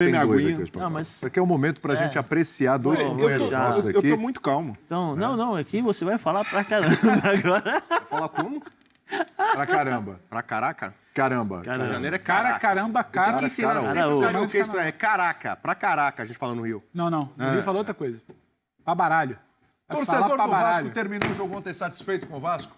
Tem minha aguinha. Não, mas... Aqui é o um momento para a é. gente apreciar dois companheiros nossos aqui. Eu tô muito calmo. Então, é. não, não, aqui você vai falar pra caramba agora. falar como? Pra caramba. Pra caraca? Caramba. caramba. Rio de Janeiro é caraca. Cara, caramba, é cara. cara ensinar cara, sempre o que é caraca. Pra caraca, a gente fala no Rio. Não, não. No é. Rio falou outra coisa. Pra baralho. Vai Torcedor pra do baralho. Vasco terminou o jogo ontem satisfeito com o Vasco?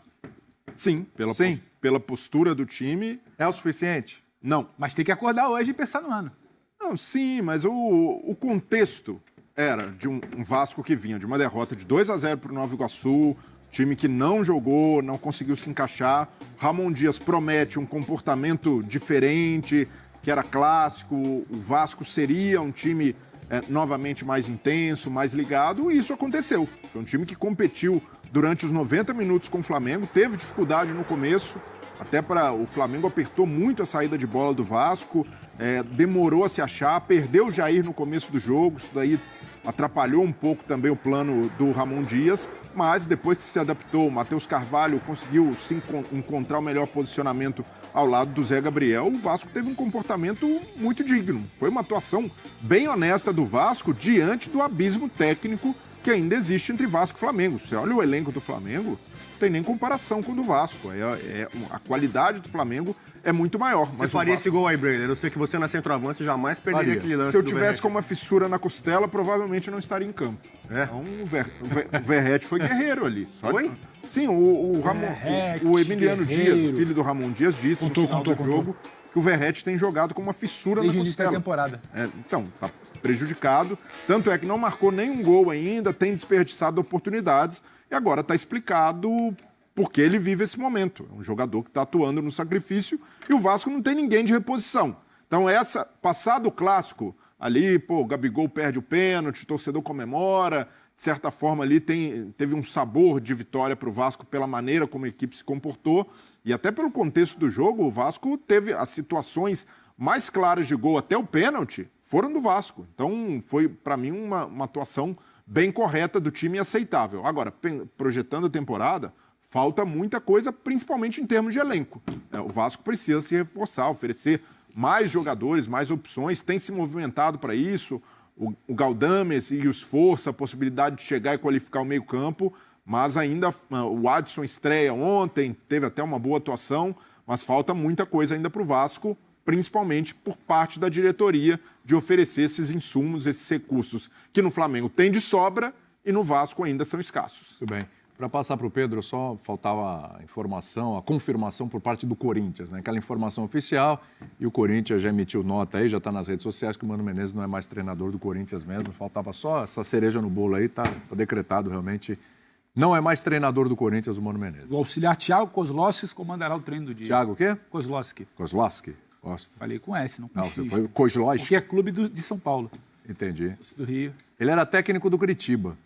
Sim. Pela, Sim. pela postura do time. É o suficiente? Não. Mas tem que acordar hoje e pensar no ano. Não, sim, mas o, o contexto era de um, um Vasco que vinha de uma derrota de 2 a 0 para o Nova Iguaçu, time que não jogou, não conseguiu se encaixar. Ramon Dias promete um comportamento diferente, que era clássico. O Vasco seria um time é, novamente mais intenso, mais ligado, e isso aconteceu. Foi um time que competiu durante os 90 minutos com o Flamengo, teve dificuldade no começo, até para o Flamengo apertou muito a saída de bola do Vasco é, demorou a se achar, perdeu o Jair no começo do jogo, isso daí atrapalhou um pouco também o plano do Ramon Dias, mas depois que se adaptou, o Matheus Carvalho conseguiu se encontrar o melhor posicionamento ao lado do Zé Gabriel, o Vasco teve um comportamento muito digno. Foi uma atuação bem honesta do Vasco diante do abismo técnico que ainda existe entre Vasco e Flamengo. Você olha o elenco do Flamengo, não tem nem comparação com o do Vasco. É, é a qualidade do Flamengo é muito maior. Você faria Vasco... esse gol aí, Brenner? Eu sei que você na centroavante jamais perderia faria. aquele lance. Se eu tivesse com uma fissura na costela, provavelmente não estaria em campo. É. Então o, Ver... o Verrete foi guerreiro ali. Foi? Sim, o, o Ramon, o, o, Emiliano guerreiro. Dias, filho do Ramon Dias, disse contou, no final contou, do contou. jogo que o Verrete tem jogado com uma fissura Desde na costela. Desde temporada. É, então, tá prejudicado. Tanto é que não marcou nenhum gol ainda, tem desperdiçado oportunidades. E agora está explicado porque ele vive esse momento. É um jogador que está atuando no sacrifício e o Vasco não tem ninguém de reposição. Então, essa passado o clássico, ali, pô, o Gabigol perde o pênalti, o torcedor comemora. De certa forma, ali tem, teve um sabor de vitória para o Vasco pela maneira como a equipe se comportou. E até pelo contexto do jogo, o Vasco teve as situações mais claras de gol até o pênalti foram do Vasco. Então foi, para mim, uma, uma atuação bem correta do time e aceitável. Agora, projetando a temporada, falta muita coisa, principalmente em termos de elenco. Né? O Vasco precisa se reforçar, oferecer mais jogadores, mais opções, tem se movimentado para isso. O, Galdames e os Força, a possibilidade de chegar e qualificar o meio-campo mas ainda ah, o Adson estreia ontem, teve até uma boa atuação, mas falta muita coisa ainda para o Vasco, principalmente por parte da diretoria de oferecer esses insumos, esses recursos que no Flamengo tem de sobra e no Vasco ainda são escassos. Tudo bem. Para passar para o Pedro, só faltava a informação, a confirmação por parte do Corinthians, né? aquela informação oficial. E o Corinthians já emitiu nota aí, já está nas redes sociais que o Mano Menezes não é mais treinador do Corinthians mesmo. Faltava só essa cereja no bolo aí, está tá decretado realmente não é mais treinador do Corinthians, o Mano Menezes. O auxiliar Thiago Kozlowski comandará o treino do dia. Thiago o quê? Kozlowski. Kozlowski. Gosto. Falei com S, não com Não, X. você foi Kozlowski. Que é clube do, de São Paulo. Entendi. Do Rio. Ele era técnico do Curitiba.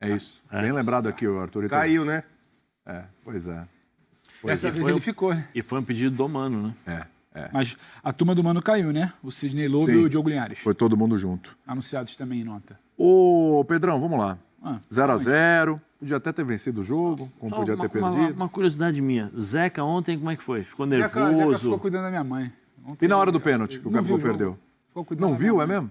É isso. É, é Bem é, lembrado aqui, o Arthur. Caiu, né? É, pois é. Pois Dessa é. vez ele ficou, né? E foi um pedido do Mano, né? É, é. Mas a turma do Mano caiu, né? O Sidney Lobo e o Diogo Linhares. Foi todo mundo junto. Anunciados também em nota. Ô, Pedrão, vamos lá. Ah, 0 a 0 Podia até ter vencido o jogo, como Só podia uma, ter perdido. Uma, uma, curiosidade minha. Zeca ontem, como é que foi? Ficou nervoso? Zeca, Zeca ficou cuidando da minha mãe. Ontem, e na hora do pênalti que o Gabigol perdeu? Ficou cuidando não viu, é mesmo?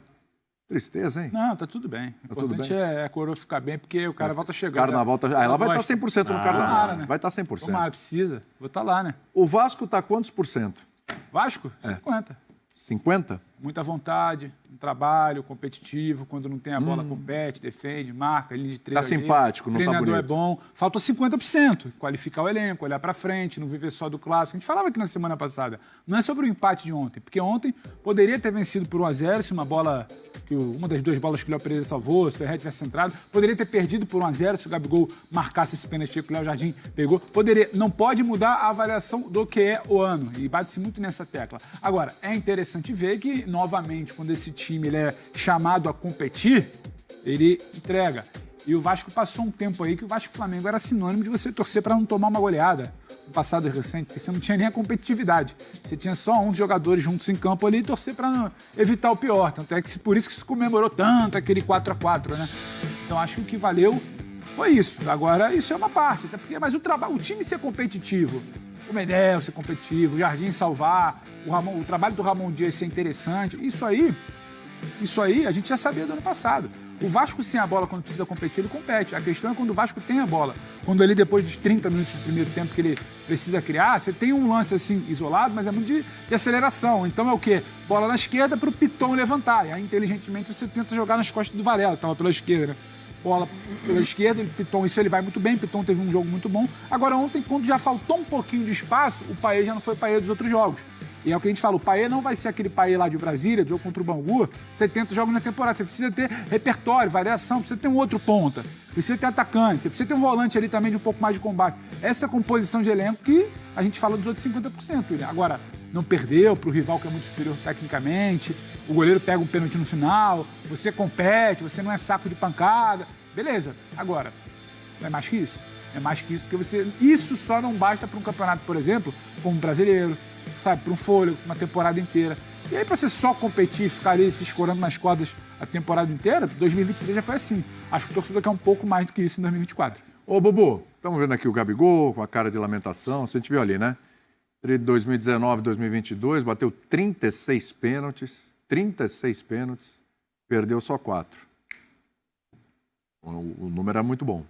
Tristeza, hein? Não, tá tudo bem. Tá o importante bem? é a é coroa ficar bem, porque o cara volta O Cara na volta. Ah, ela vai estar tá 100% no ah, carnaval. Tomara, né? Vai tá estar 100%. Tomara, precisa. Vou estar lá, né? O Vasco tá quantos por cento? Vasco? É. 50. 50? muita vontade, um trabalho competitivo, quando não tem a bola, hum. compete, defende, marca, linha de treino. Tá simpático, não tá bonito. treinador é bom. Falta 50%, qualificar o elenco, olhar para frente, não viver só do clássico. A gente falava aqui na semana passada, não é sobre o empate de ontem, porque ontem poderia ter vencido por 1 a 0 se uma bola, que uma das duas bolas que o Léo Pereira salvou, se o Ferret tivesse entrado, poderia ter perdido por 1 a 0 se o Gabigol marcasse esse pênalti que o Léo Jardim pegou. Poderia, não pode mudar a avaliação do que é o ano, e bate-se muito nessa tecla. Agora, é interessante ver que novamente, quando esse time ele é chamado a competir, ele entrega. E o Vasco passou um tempo aí que o Vasco Flamengo era sinônimo de você torcer para não tomar uma goleada no passado recente, porque você não tinha nem a competitividade. Você tinha só 11 jogadores juntos em campo ali e torcer para evitar o pior. Tanto é que por isso que se comemorou tanto aquele 4 a 4 né? Então acho que o que valeu foi isso. Agora, isso é uma parte, até porque, mas o, trabalho, o time ser competitivo o Medel ser competitivo, o Jardim salvar, o, Ramon, o trabalho do Ramon Dias ser interessante. Isso aí, isso aí a gente já sabia do ano passado. O Vasco sem a bola, quando precisa competir, ele compete. A questão é quando o Vasco tem a bola. Quando ele, depois dos 30 minutos do primeiro tempo que ele precisa criar, você tem um lance assim isolado, mas é muito de, de aceleração. Então é o quê? Bola na esquerda para o Piton levantar. E aí, inteligentemente, você tenta jogar nas costas do Varela, que estava pela esquerda, né? bola pela esquerda, Piton, isso ele vai muito bem, Piton teve um jogo muito bom. Agora ontem, quando já faltou um pouquinho de espaço, o Paê já não foi Paê dos outros jogos. E é o que a gente fala, o Paê não vai ser aquele Paê lá de Brasília, do jogo contra o Bangu, 70 jogos na temporada, você precisa ter repertório, variação, precisa ter um outro ponta, precisa ter atacante, você precisa ter um volante ali também de um pouco mais de combate. Essa composição de elenco que a gente fala dos outros 50%, William. Né? Agora, não perdeu para o rival que é muito superior tecnicamente, o goleiro pega um pênalti no final, você compete, você não é saco de pancada, beleza. Agora, não é mais que isso. É mais que isso, porque você. Isso só não basta para um campeonato, por exemplo, como um brasileiro, sabe, para um fôlego, uma temporada inteira. E aí, para você só competir e ficar ali se escorando nas cordas a temporada inteira, 2023 já foi assim. Acho que o torcedor quer um pouco mais do que isso em 2024. Ô, Bubu, estamos vendo aqui o Gabigol com a cara de lamentação. Você te viu ali, né? Entre 2019 e 2022, bateu 36 pênaltis, 36 pênaltis, perdeu só 4. O, o número é muito bom.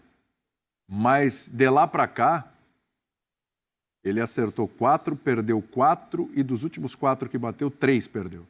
Mas de lá para cá, ele acertou 4, perdeu 4 e dos últimos 4 que bateu, 3 perdeu. O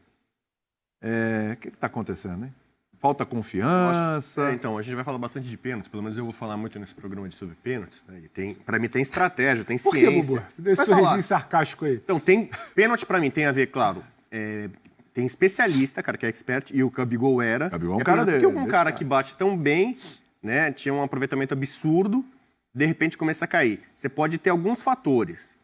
é, que está acontecendo, hein? Falta confiança. é, então, a gente vai falar bastante de pênaltis, pelo menos eu vou falar muito nesse programa de sobre pênaltis. Né? tem, pra mim tem estratégia, tem Por ciência. Por que, Bubu? Desse sarcástico aí. Então, tem pênalti pra mim tem a ver, claro, é, tem especialista, cara, que é expert, e o Cabigol era. Cabigol é um é cara dele. Por que um cara, cara que bate tão bem, né, tinha um aproveitamento absurdo, de repente começa a cair? Você pode ter alguns fatores.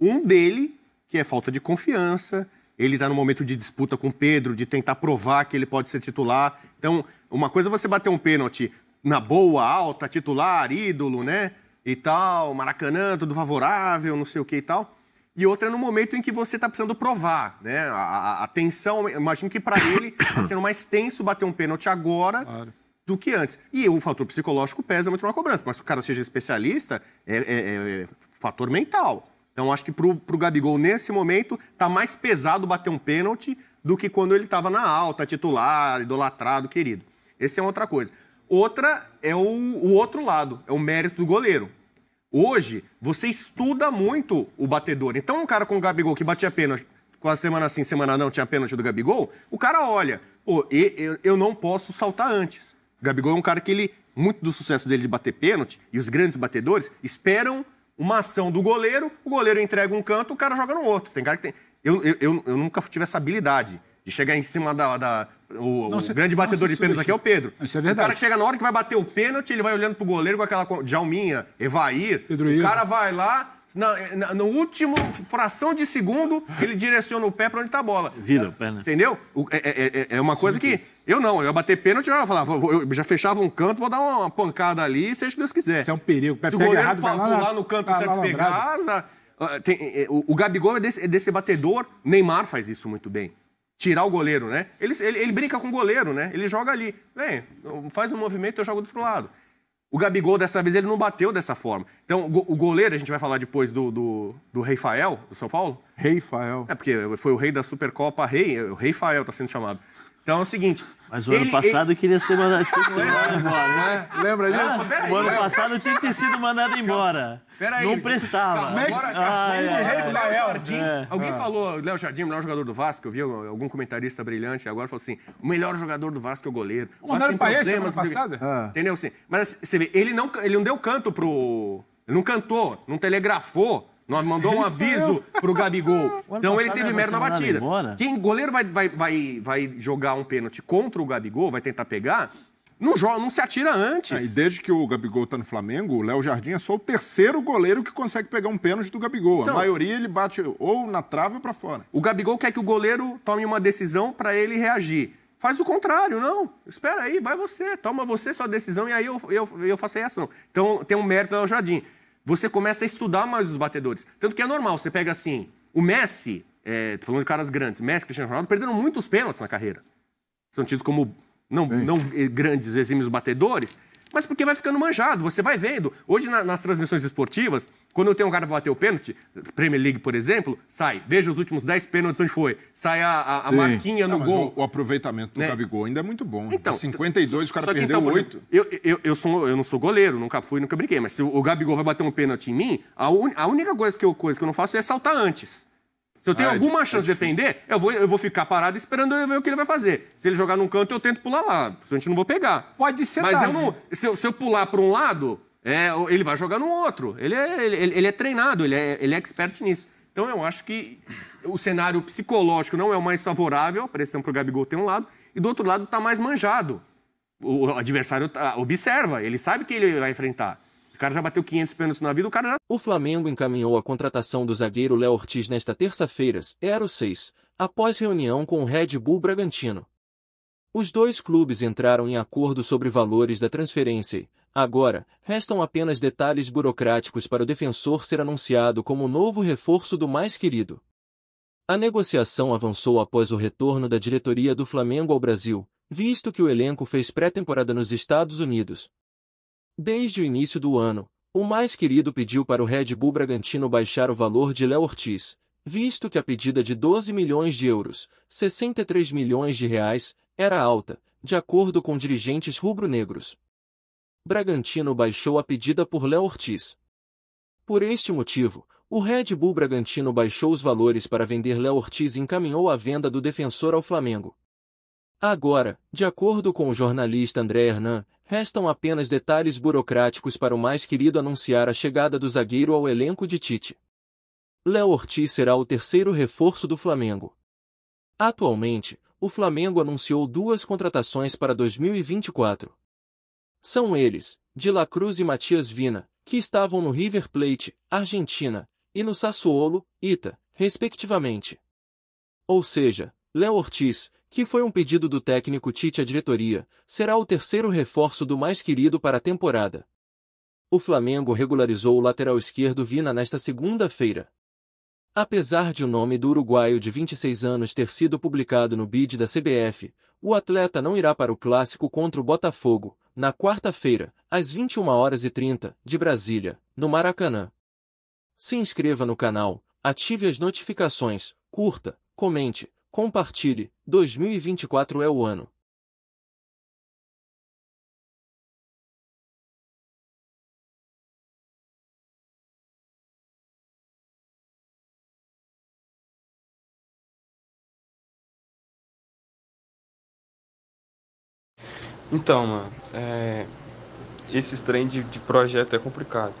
Um dele, que é falta de confiança, ele está no momento de disputa com Pedro, de tentar provar que ele pode ser titular. Então, uma coisa é você bater um pênalti na boa, alta, titular, ídolo, né? E tal, Maracanã, tudo favorável, não sei o que e tal. E outra é no momento em que você está precisando provar, né? A, a, a tensão, imagino que para ele está sendo mais tenso bater um pênalti agora claro do que antes. E o fator psicológico pesa muito na cobrança. Mas se o cara seja especialista, é, é, é, é fator mental. Então, acho que para o Gabigol, nesse momento, tá mais pesado bater um pênalti do que quando ele estava na alta, titular, idolatrado, querido. Essa é outra coisa. Outra é o, o outro lado, é o mérito do goleiro. Hoje, você estuda muito o batedor. Então, um cara com o Gabigol que batia pênalti, com a semana assim, semana não, tinha pênalti do Gabigol, o cara olha, pô, eu, eu não posso saltar antes. O Gabigol é um cara que ele, muito do sucesso dele de bater pênalti, e os grandes batedores esperam uma ação do goleiro, o goleiro entrega um canto, o cara joga no outro. Tem cara que tem. Eu, eu, eu, eu nunca tive essa habilidade de chegar em cima da. da o, não, o você, grande batedor não, de pênalti aqui é o Pedro. Isso é verdade. O cara que chega na hora que vai bater o pênalti, ele vai olhando pro goleiro com aquela. Djalminha, Evair. Pedro o cara vai lá, na, na, no último fração de segundo, ele direciona o pé para onde está a bola. Vira o pé, né? Entendeu? O, é, é, é, é uma coisa que. Eu não, eu ia bater pênalti, eu ia falar, eu já fechava um canto, vou dar uma pancada ali, seja o que Deus quiser. Isso é um perigo. Se o goleiro errado, pular lá, no canto, e certo pegar, tem, é, o, o, Gabigol é desse, é desse batedor, Neymar faz isso muito bem tirar o goleiro, né? Ele, ele, ele, brinca com o goleiro, né? Ele joga ali. Vem, faz um movimento, eu jogo do outro lado. O Gabigol, dessa vez, ele não bateu dessa forma. Então, o goleiro, a gente vai falar depois do, do, do Reifael, do São Paulo. Fael. É, porque foi o rei da Supercopa, rei, o Reifael está sendo chamado. Então é o seguinte. Mas o ele, ano passado ele... queria ser mandado, ser mandado embora, né? né? Lembra disso? Ah, o ano passado eu tinha que ter sido mandado embora. Não prestava. Mestre, tá é né? é. ah, Léo Jardim. Alguém falou, Léo Jardim, melhor jogador do Vasco, eu vi algum comentarista brilhante agora falou assim: o melhor jogador do Vasco é o goleiro. O mandaram em esse ano passado? Entendeu? Assim, mas você vê, ele não, ele não deu canto pro. Ele não cantou, não telegrafou nós mandou um aviso pro Gabigol. Então ele teve mérito na batida. Quem goleiro vai, vai, vai, vai jogar um pênalti contra o Gabigol, vai tentar pegar, não joga, não se atira antes. e desde que o Gabigol tá no Flamengo, o Léo Jardim é só o terceiro goleiro que consegue pegar um pênalti do Gabigol. Então, a maioria ele bate ou na trave ou para fora. O Gabigol quer que o goleiro tome uma decisão para ele reagir. Faz o contrário, não. Espera aí, vai você, toma você sua decisão e aí eu, eu, eu faço a reação. Então tem um mérito do Léo Jardim você começa a estudar mais os batedores. Tanto que é normal, você pega assim, o Messi, é, falando de caras grandes, Messi, Cristiano Ronaldo, perderam muitos pênaltis na carreira. São tidos como não, não eh, grandes exímios batedores, mas porque vai ficando manjado, você vai vendo. Hoje, na, nas transmissões esportivas, quando eu tenho um cara para bater o pênalti, Premier League, por exemplo, sai, veja os últimos 10 pênaltis onde foi, sai a, a, a marquinha Não, no gol. O, o, aproveitamento do né? Gabigol ainda é muito bom. Então, 52, o cara perdeu então, 8. Exemplo, eu, eu, eu, sou, eu não sou goleiro, nunca fui, nunca brinquei, mas se o Gabigol vai bater um pênalti em mim, a, un, a única coisa que, eu, coisa que eu não faço é saltar antes. Se eu tenho ah, é alguma é chance de defender, eu vou, eu vou ficar parado esperando ver o que ele vai fazer. Se ele jogar num canto, eu tento pular lá. gente não vou pegar. Pode ser Mas eu não. Se eu, se eu pular para um lado, é, ele vai jogar no outro. Ele é, ele, ele é treinado, ele é, ele é expert nisso. Então eu acho que o cenário psicológico não é o mais favorável. A pressão para o Gabigol tem um lado. E do outro lado está mais manjado. O adversário tá, observa, ele sabe que ele vai enfrentar cara já bateu 500 pênaltis na vida, o cara já... O Flamengo encaminhou a contratação do zagueiro Léo Ortiz nesta terça-feira, era o 6, após reunião com o Red Bull Bragantino. Os dois clubes entraram em acordo sobre valores da transferência. Agora, restam apenas detalhes burocráticos para o defensor ser anunciado como novo reforço do mais querido. A negociação avançou após o retorno da diretoria do Flamengo ao Brasil, visto que o elenco fez pré-temporada nos Estados Unidos, Desde o início do ano, o mais querido pediu para o Red Bull Bragantino baixar o valor de Léo Ortiz, visto que a pedida de 12 milhões de euros, 63 milhões de reais, era alta, de acordo com dirigentes rubro-negros. Bragantino baixou a pedida por Léo Ortiz. Por este motivo, o Red Bull Bragantino baixou os valores para vender Léo Ortiz e encaminhou a venda do defensor ao Flamengo. Agora, de acordo com o jornalista André Hernan, Restam apenas detalhes burocráticos para o mais querido anunciar a chegada do zagueiro ao elenco de Tite. Léo Ortiz será o terceiro reforço do Flamengo. Atualmente, o Flamengo anunciou duas contratações para 2024. São eles, de La Cruz e Matias Vina, que estavam no River Plate, Argentina, e no Sassuolo, Ita, respectivamente. Ou seja, Léo Ortiz, que foi um pedido do técnico Tite à diretoria, será o terceiro reforço do mais querido para a temporada. O Flamengo regularizou o lateral esquerdo Vina nesta segunda-feira. Apesar de o nome do uruguaio de 26 anos ter sido publicado no bid da CBF, o atleta não irá para o clássico contra o Botafogo, na quarta-feira, às 21 horas e 30 de Brasília, no Maracanã. Se inscreva no canal, ative as notificações, curta, comente, compartilhe 2024 é o ano. Então, mano, é... esse trem de, de, projeto é complicado.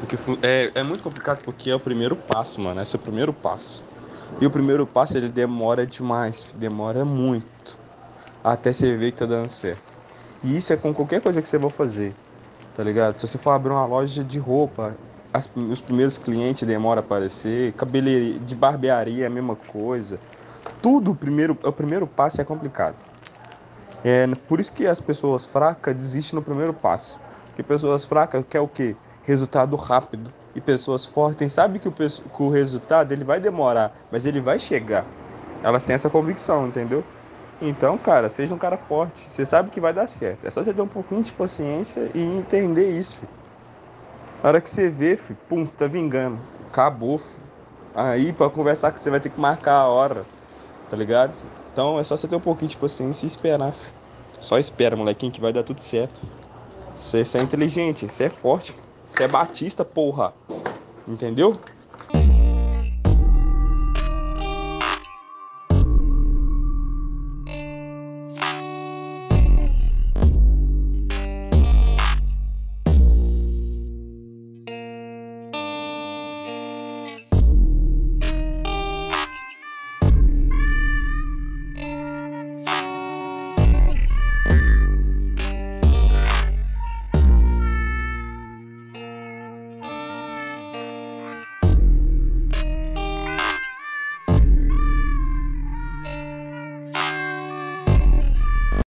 Porque é, é muito complicado porque é o primeiro passo, mano. Esse é o primeiro passo. E o primeiro passo ele demora demais, demora muito até você ver que tá dando certo. E isso é com qualquer coisa que você vai fazer, tá ligado? Se você for abrir uma loja de roupa, as, os primeiros clientes demoram a aparecer, cabeleireiro de barbearia é a mesma coisa. Tudo o primeiro, o primeiro passo é complicado. É por isso que as pessoas fracas desistem no primeiro passo. Porque pessoas fracas quer o quê? resultado rápido. E pessoas fortes sabem que o, que o resultado ele vai demorar, mas ele vai chegar. Elas têm essa convicção, entendeu? Então, cara, seja um cara forte. Você sabe que vai dar certo. É só você ter um pouquinho de paciência e entender isso. Filho. Na hora que você vê, filho, pum, tá vingando. Acabou. Filho. Aí, para conversar com você, vai ter que marcar a hora. Tá ligado? Então, é só você ter um pouquinho de paciência e esperar. Filho. Só espera, molequinho, que vai dar tudo certo. Você, você é inteligente, você é forte. Você é batista, porra. Entendeu?